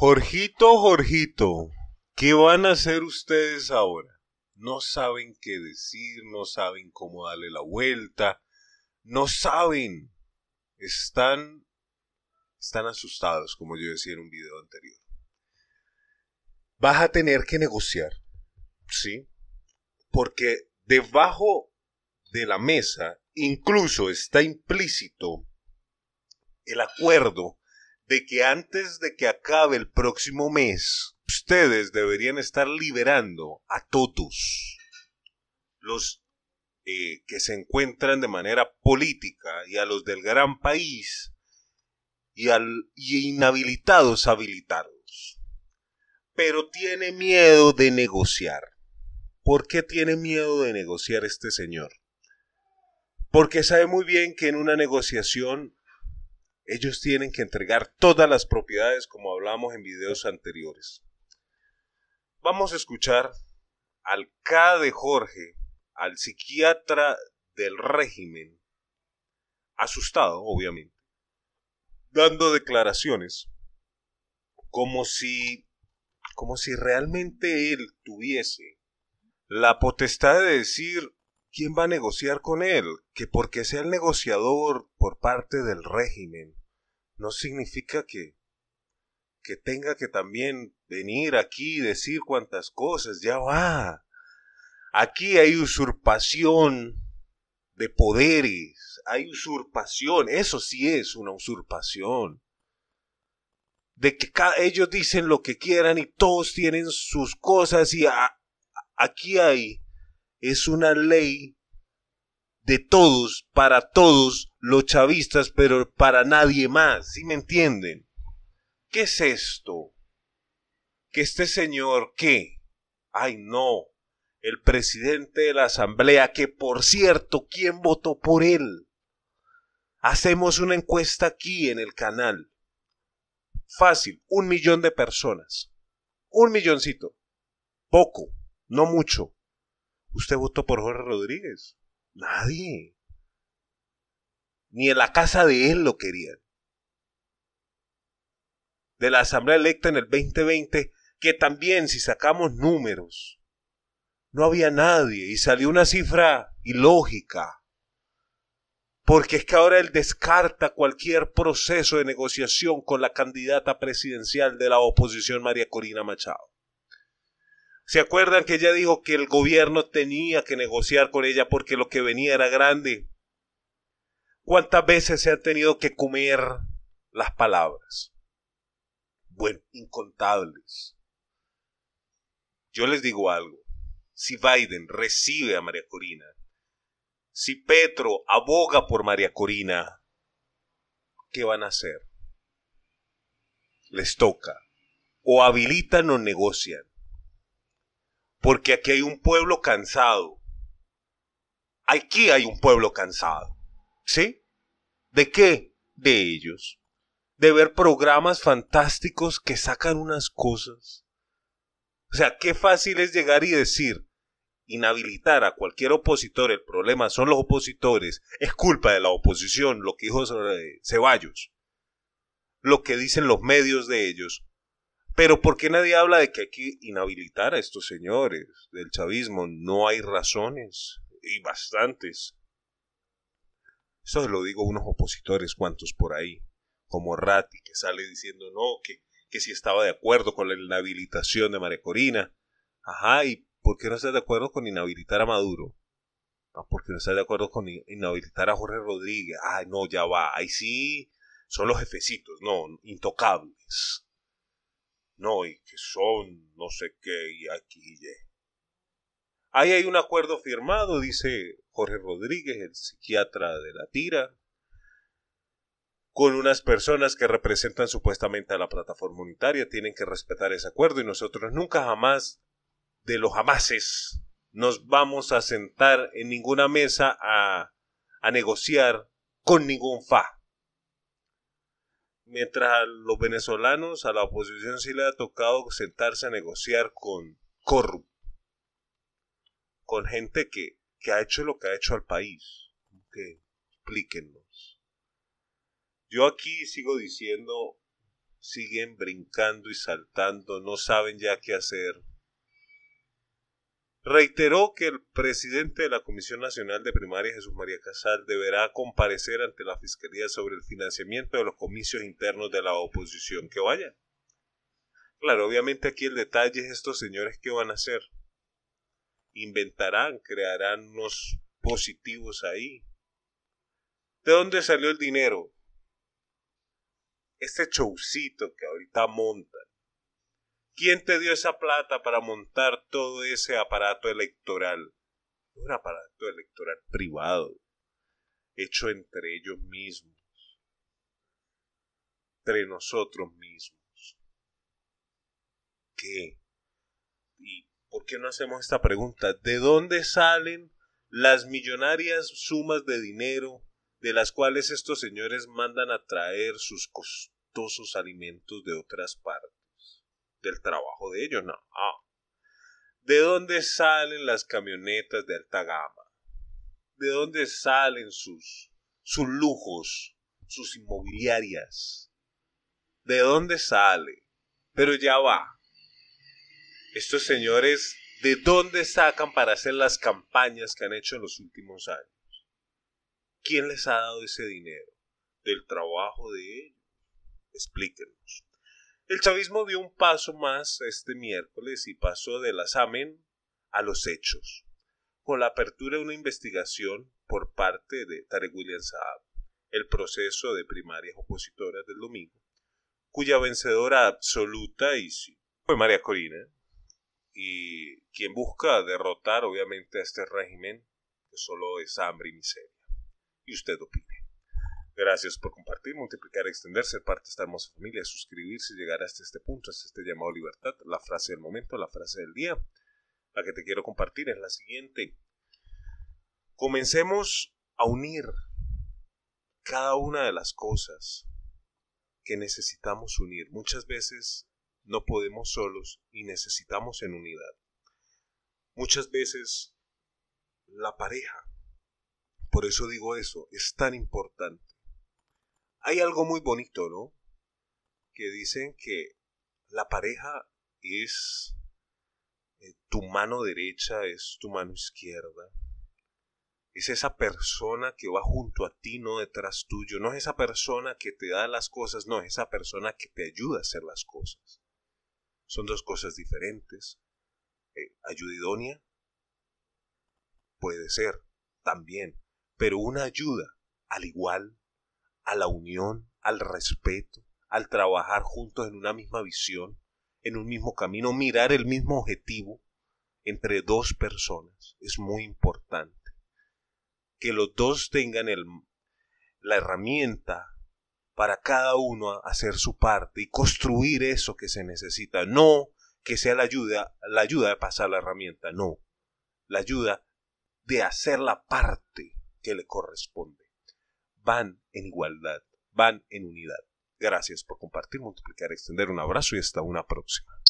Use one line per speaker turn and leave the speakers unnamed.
Jorgito, Jorgito, ¿qué van a hacer ustedes ahora? No saben qué decir, no saben cómo darle la vuelta, no saben. Están, están asustados, como yo decía en un video anterior. Vas a tener que negociar, ¿sí? Porque debajo de la mesa incluso está implícito el acuerdo de que antes de que acabe el próximo mes, ustedes deberían estar liberando a todos los eh, que se encuentran de manera política y a los del gran país y, al, y inhabilitados habilitados. Pero tiene miedo de negociar. ¿Por qué tiene miedo de negociar este señor? Porque sabe muy bien que en una negociación ellos tienen que entregar todas las propiedades como hablamos en videos anteriores. Vamos a escuchar al K de Jorge, al psiquiatra del régimen, asustado, obviamente, dando declaraciones como si como si realmente él tuviese la potestad de decir quién va a negociar con él, que porque sea el negociador por parte del régimen, no significa que, que tenga que también venir aquí y decir cuantas cosas, ya va. Aquí hay usurpación de poderes, hay usurpación, eso sí es una usurpación. De que ellos dicen lo que quieran y todos tienen sus cosas y aquí hay, es una ley de todos, para todos los chavistas, pero para nadie más, ¿sí me entienden? ¿Qué es esto? Que este señor, ¿qué? Ay, no, el presidente de la asamblea, que por cierto, ¿quién votó por él? Hacemos una encuesta aquí en el canal. Fácil, un millón de personas. Un milloncito. Poco, no mucho. Usted votó por Jorge Rodríguez. Nadie. Ni en la casa de él lo querían. De la asamblea electa en el 2020, que también si sacamos números, no había nadie y salió una cifra ilógica. Porque es que ahora él descarta cualquier proceso de negociación con la candidata presidencial de la oposición María Corina Machado. ¿Se acuerdan que ella dijo que el gobierno tenía que negociar con ella porque lo que venía era grande? ¿Cuántas veces se han tenido que comer las palabras? Bueno, incontables. Yo les digo algo. Si Biden recibe a María Corina, si Petro aboga por María Corina, ¿qué van a hacer? Les toca. O habilitan o negocian porque aquí hay un pueblo cansado. Aquí hay un pueblo cansado. ¿Sí? ¿De qué? De ellos. De ver programas fantásticos que sacan unas cosas. O sea, qué fácil es llegar y decir, inhabilitar a cualquier opositor, el problema son los opositores, es culpa de la oposición, lo que dijo Ceballos, lo que dicen los medios de ellos, pero ¿por qué nadie habla de que hay que inhabilitar a estos señores del chavismo? No hay razones, y bastantes. Eso se lo digo a unos opositores, cuantos por ahí, como Ratti, que sale diciendo no, que, que si estaba de acuerdo con la inhabilitación de María Corina. Ajá, ¿y por qué no está de acuerdo con inhabilitar a Maduro? Ah, ¿Por no está de acuerdo con inhabilitar a Jorge Rodríguez? Ay, ah, no, ya va, ahí sí, son los jefecitos, no, intocables no, y que son no sé qué, y aquí y Ahí hay un acuerdo firmado, dice Jorge Rodríguez, el psiquiatra de la tira, con unas personas que representan supuestamente a la plataforma unitaria, tienen que respetar ese acuerdo y nosotros nunca jamás, de los jamases, nos vamos a sentar en ninguna mesa a, a negociar con ningún FA mientras a los venezolanos, a la oposición sí le ha tocado sentarse a negociar con corrupción. con gente que, que ha hecho lo que ha hecho al país. Que explíquenos. Yo aquí sigo diciendo, siguen brincando y saltando, no saben ya qué hacer Reiteró que el presidente de la Comisión Nacional de Primaria, Jesús María Casal, deberá comparecer ante la Fiscalía sobre el financiamiento de los comicios internos de la oposición que vaya. Claro, obviamente aquí el detalle es estos señores qué van a hacer. Inventarán, crearán unos positivos ahí. ¿De dónde salió el dinero? Este showcito que ahorita monta. ¿Quién te dio esa plata para montar todo ese aparato electoral? Un aparato electoral privado, hecho entre ellos mismos, entre nosotros mismos. ¿Qué? ¿Y por qué no hacemos esta pregunta? ¿De dónde salen las millonarias sumas de dinero de las cuales estos señores mandan a traer sus costosos alimentos de otras partes? del trabajo de ellos, no. ¿De dónde salen las camionetas de alta gama? ¿De dónde salen sus, sus lujos, sus inmobiliarias? ¿De dónde sale? Pero ya va. Estos señores, ¿de dónde sacan para hacer las campañas que han hecho en los últimos años? ¿Quién les ha dado ese dinero? Del trabajo de ellos. Explíquenos. El chavismo dio un paso más este miércoles y pasó del asamen a los hechos, con la apertura de una investigación por parte de Tarek William Saab, el proceso de primarias opositoras del domingo, cuya vencedora absoluta y fue María Corina, y quien busca derrotar obviamente a este régimen que solo es hambre y miseria. Y usted opine. Gracias por compartir, multiplicar, extender, ser parte de esta hermosa familia, suscribirse, llegar hasta este punto, hasta este llamado libertad, la frase del momento, la frase del día. La que te quiero compartir es la siguiente. Comencemos a unir cada una de las cosas que necesitamos unir. Muchas veces no podemos solos y necesitamos en unidad. Muchas veces la pareja. Por eso digo eso, es tan importante hay algo muy bonito, ¿no? Que dicen que la pareja es eh, tu mano derecha, es tu mano izquierda. Es esa persona que va junto a ti, no detrás tuyo. No es esa persona que te da las cosas, no, es esa persona que te ayuda a hacer las cosas. Son dos cosas diferentes. Eh, ayuda idónea puede ser también, pero una ayuda al igual a la unión, al respeto, al trabajar juntos en una misma visión, en un mismo camino, mirar el mismo objetivo entre dos personas. Es muy importante que los dos tengan la herramienta para cada uno hacer su parte y construir eso que se necesita. No que sea la ayuda, la ayuda de pasar la herramienta, no. La ayuda de hacer la parte que le corresponde van en igualdad, van en unidad. Gracias por compartir, multiplicar, extender. Un abrazo y hasta una próxima.